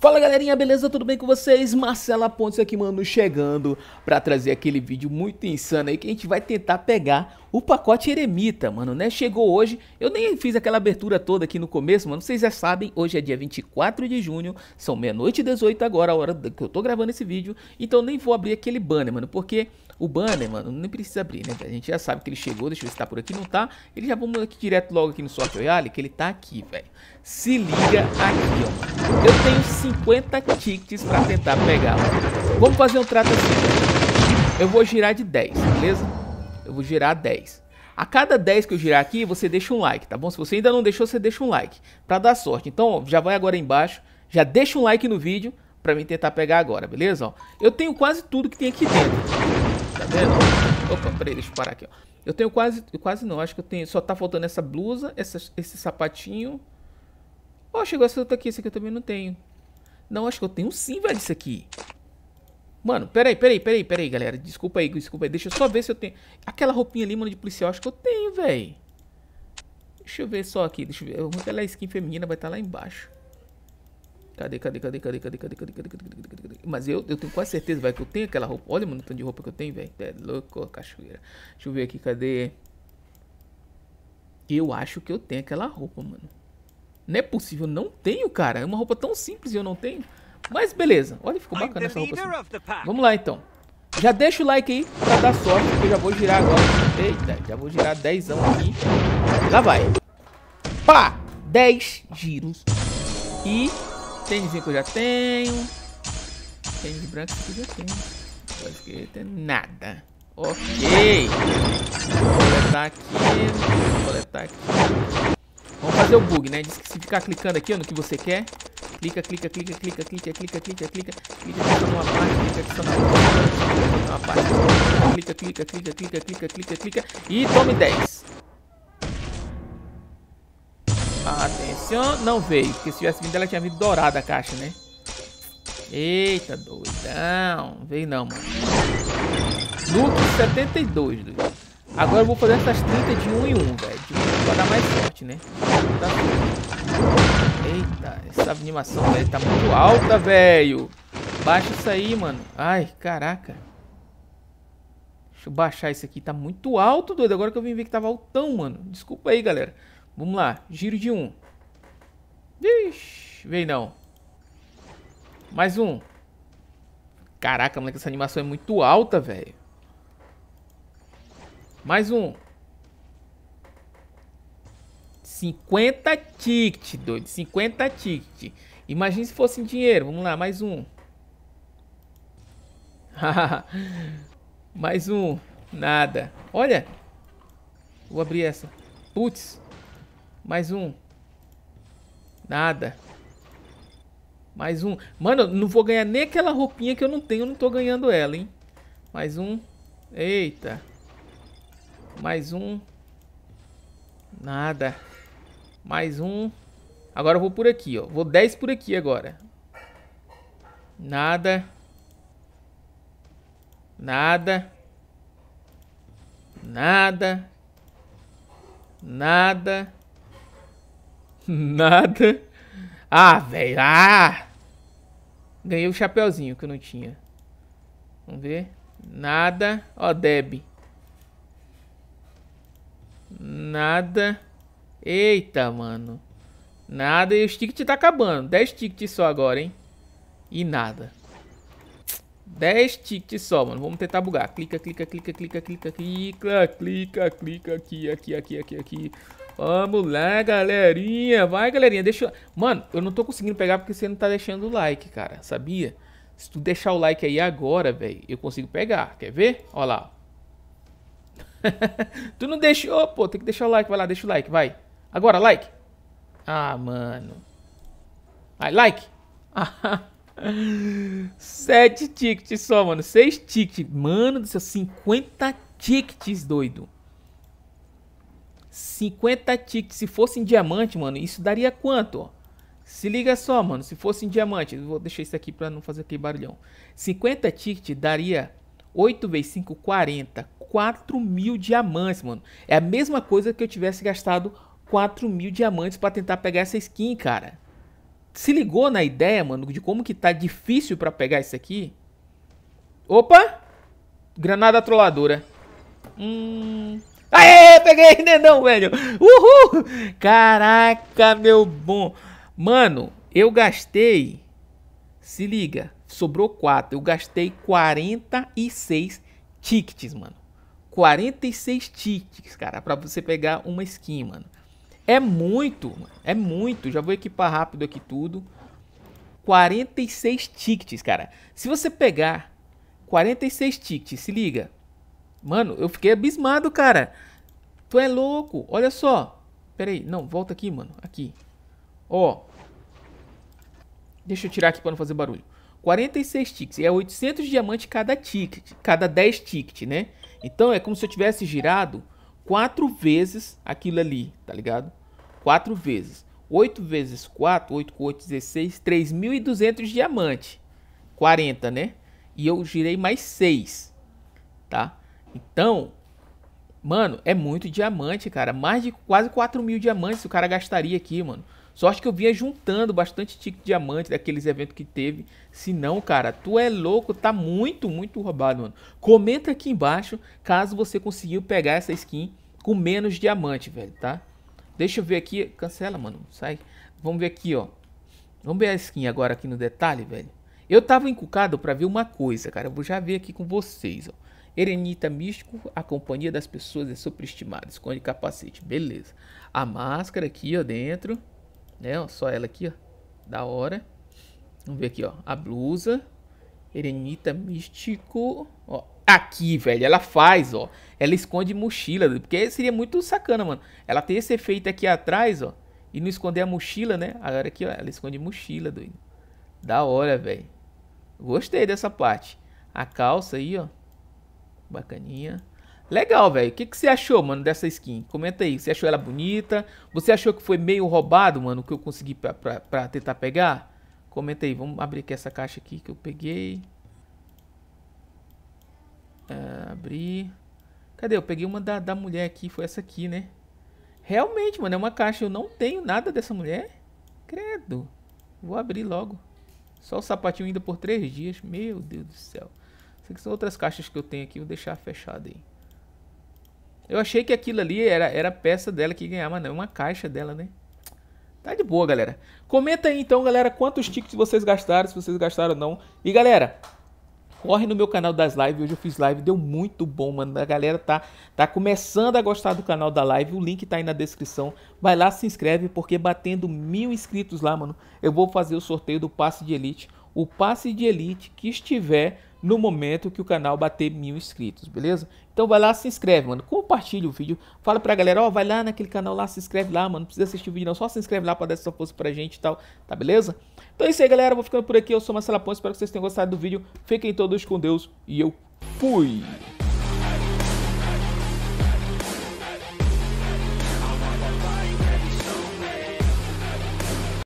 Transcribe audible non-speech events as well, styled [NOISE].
Fala galerinha, beleza? Tudo bem com vocês? Marcela Pontes aqui, mano, chegando para trazer aquele vídeo muito insano aí que a gente vai tentar pegar o pacote Eremita, mano, né? Chegou hoje. Eu nem fiz aquela abertura toda aqui no começo, mano. Vocês já sabem, hoje é dia 24 de junho, são meia-noite e 18 agora, a hora que eu tô gravando esse vídeo. Então nem vou abrir aquele banner, mano, porque o banner, mano, nem precisa abrir, né? A gente já sabe que ele chegou, deixa eu ver se tá por aqui, não tá. Ele já vamos aqui direto logo aqui no Sword Royale, que ele tá aqui, velho. Se liga aqui, ó. Eu tenho 50 tickets pra tentar pegar, mano. Vamos fazer um trato assim. Eu vou girar de 10, beleza? eu vou girar 10. A cada 10 que eu girar aqui, você deixa um like, tá bom? Se você ainda não deixou, você deixa um like, para dar sorte. Então, ó, já vai agora embaixo, já deixa um like no vídeo, para mim tentar pegar agora, beleza? Ó, eu tenho quase tudo que tem aqui dentro, tá vendo? Opa, peraí, deixa eu parar aqui, ó. Eu tenho quase, quase não, acho que eu tenho, só tá faltando essa blusa, essa, esse sapatinho. Ó, oh, chegou essa outra aqui, esse aqui eu também não tenho. Não, acho que eu tenho sim, velho, isso aqui. Mano, peraí, peraí, peraí, peraí, galera. Desculpa aí, desculpa aí. Deixa eu só ver se eu tenho. Aquela roupinha ali, mano, de policial, acho que eu tenho, velho. Deixa eu ver só aqui. Deixa eu ver. Onde ela a skin feminina? Vai estar lá embaixo. Cadê, cadê, cadê, cadê, cadê, cadê, cadê, cadê, cadê, cadê, cadê, cadê? Mas eu, eu tenho quase certeza, vai que eu tenho aquela roupa. Olha, mano, o tanto de roupa que eu tenho, velho. É louco, cachoeira. Deixa eu ver aqui, cadê? Eu acho que eu tenho aquela roupa, mano. Não é possível, não tenho, cara. É uma roupa tão simples e eu não tenho. Mas beleza, olha, ficou bacana essa roupa assim. Vamos lá então. Já deixa o like aí pra dar sorte, que eu já vou girar agora. Eita, já vou girar 10 aqui. Lá vai. Pá! 10 giros. E tênis que eu já tenho. Tênis branco que eu já tenho. Eu acho que tem nada. Ok. Vou coletar aqui. Vou coletar aqui. Vamos fazer o bug, né? Diz que se ficar clicando aqui ó, no que você quer, Clica, clica, clica, clica, clica, clica, clica, clica, clica clica, clica, clica, clica clica, clica, clica, clica, Clica, clica, clica, clica, clica, clica, clica e tome 10. Atenção, não veio, porque se tivesse vindo ela tinha vindo dourada a caixa, né? Eita, doidão. Veio não, mano. Luke 72, doido. Agora eu vou fazer essas 30 de 1 em 1, velho pra dar mais forte, né? Eita, essa animação velho, tá muito alta, velho. Baixa isso aí, mano. Ai, caraca. Deixa eu baixar isso aqui. Tá muito alto, doido. Agora que eu vim ver que tava altão, mano. Desculpa aí, galera. Vamos lá. Giro de um. Vixe, vem não. Mais um. Caraca, moleque, essa animação é muito alta, velho. Mais um. 50 ticket, doido. 50 ticket. Imagina se fosse em dinheiro. Vamos lá, mais um. [LAUGHS] mais um. Nada. Olha. Vou abrir essa. Putz. Mais um. Nada. Mais um. Mano, não vou ganhar nem aquela roupinha que eu não tenho. Eu não tô ganhando ela, hein. Mais um. Eita. Mais um. Nada. Mais um. Agora eu vou por aqui, ó. Vou 10 por aqui agora. Nada. Nada. Nada. Nada. Nada. Ah, velho. Ah! Ganhei o chapéuzinho que eu não tinha. Vamos ver. Nada. Ó, Deb. Nada. Eita, mano. Nada. E os tickets tá acabando. 10 tickets só agora, hein? E nada. 10 tickets só, mano. Vamos tentar bugar. Clica, clica, clica, clica, clica, clica, clica, clica, aqui, aqui, aqui, aqui, aqui. Vamos lá, galerinha. Vai, galerinha. Deixa Mano, eu não tô conseguindo pegar porque você não tá deixando o like, cara. Sabia? Se tu deixar o like aí agora, velho, eu consigo pegar. Quer ver? Ó lá. [LAUGHS] tu não deixou, pô. Tem que deixar o like. Vai lá, deixa o like, vai. Agora, like. Ah, mano. Aí, like. [LAUGHS] sete tickets só, mano. Seis tickets. Mano do céu, 50 tickets, doido. 50 tickets. Se fosse em diamante, mano, isso daria quanto, Se liga só, mano. Se fosse em diamante, vou deixar isso aqui pra não fazer aquele barulhão. 50 tickets daria 8 vezes 5, 40. 4 mil diamantes, mano. É a mesma coisa que eu tivesse gastado 4 mil diamantes para tentar pegar essa skin, cara. Se ligou na ideia, mano, de como que tá difícil para pegar isso aqui? Opa! Granada trolladora. Hum... Aê, peguei nenão, né, velho. Uhul! Caraca, meu bom. Mano, eu gastei... Se liga, sobrou 4. Eu gastei 46 tickets, mano. 46 tickets, cara, para você pegar uma skin, mano. É muito, é muito. Já vou equipar rápido aqui tudo. 46 tickets, cara. Se você pegar 46 tickets, se liga. Mano, eu fiquei abismado, cara. Tu é louco, olha só. Pera aí, não, volta aqui, mano. Aqui. Ó. Deixa eu tirar aqui pra não fazer barulho. 46 tickets. É 800 diamantes cada ticket. Cada 10 tickets, né? Então é como se eu tivesse girado quatro vezes aquilo ali, tá ligado? Quatro vezes. 8 vezes 4, 8 com 8, 16, 3.200 diamante. 40, né? E eu girei mais 6, tá? Então, mano, é muito diamante, cara. Mais de quase 4 mil diamantes o cara gastaria aqui, mano. Sorte que eu vinha juntando bastante tique diamante daqueles eventos que teve. Se não, cara, tu é louco, tá muito, muito roubado, mano. Comenta aqui embaixo caso você conseguiu pegar essa skin com menos diamante, velho, tá? Deixa eu ver aqui. Cancela, mano. Sai. Vamos ver aqui, ó. Vamos ver a skin agora aqui no detalhe, velho. Eu tava encucado pra ver uma coisa, cara. Eu vou já ver aqui com vocês, ó. Erenita místico, a companhia das pessoas é superestimada. Esconde capacete. Beleza. A máscara aqui, ó, dentro. Né, ó, só ela aqui, ó. Da hora. Vamos ver aqui, ó. A blusa. Erenita místico. Ó, Tá aqui, velho. Ela faz, ó. Ela esconde mochila, porque seria muito sacana, mano. Ela tem esse efeito aqui atrás, ó. E não esconder a mochila, né? Agora aqui, ó. Ela esconde mochila, doido. Da hora, velho. Gostei dessa parte. A calça aí, ó. Bacaninha. Legal, velho. O que, que você achou, mano, dessa skin? Comenta aí. Você achou ela bonita? Você achou que foi meio roubado, mano, que eu consegui pra, pra, pra tentar pegar? Comenta aí. Vamos abrir aqui essa caixa aqui que eu peguei. É, abrir. Cadê? Eu peguei uma da, da mulher aqui, foi essa aqui, né? Realmente, mano, é uma caixa. Eu não tenho nada dessa mulher. Credo. Vou abrir logo. Só o sapatinho ainda por três dias. Meu Deus do céu. Isso aqui são outras caixas que eu tenho aqui. Vou deixar fechado aí. Eu achei que aquilo ali era, era peça dela que ganhava, não. É uma caixa dela, né? Tá de boa, galera. Comenta aí, então, galera, quantos tickets vocês gastaram, se vocês gastaram ou não. E, galera, corre no meu canal das lives. Hoje eu fiz live, deu muito bom, mano. A galera tá, tá começando a gostar do canal da live. O link tá aí na descrição. Vai lá, se inscreve, porque batendo mil inscritos lá, mano, eu vou fazer o sorteio do passe de elite. O passe de elite que estiver no momento que o canal bater mil inscritos, beleza? Então vai lá, se inscreve, mano. Compartilha o vídeo. Fala pra galera, ó, oh, vai lá naquele canal lá, se inscreve lá, mano. Não precisa assistir o vídeo não, só se inscreve lá pra dar essa força pra gente e tal, tá beleza? Então é isso aí, galera. Vou ficando por aqui. Eu sou Marcelo Ponce. espero que vocês tenham gostado do vídeo. Fiquem todos com Deus e eu fui!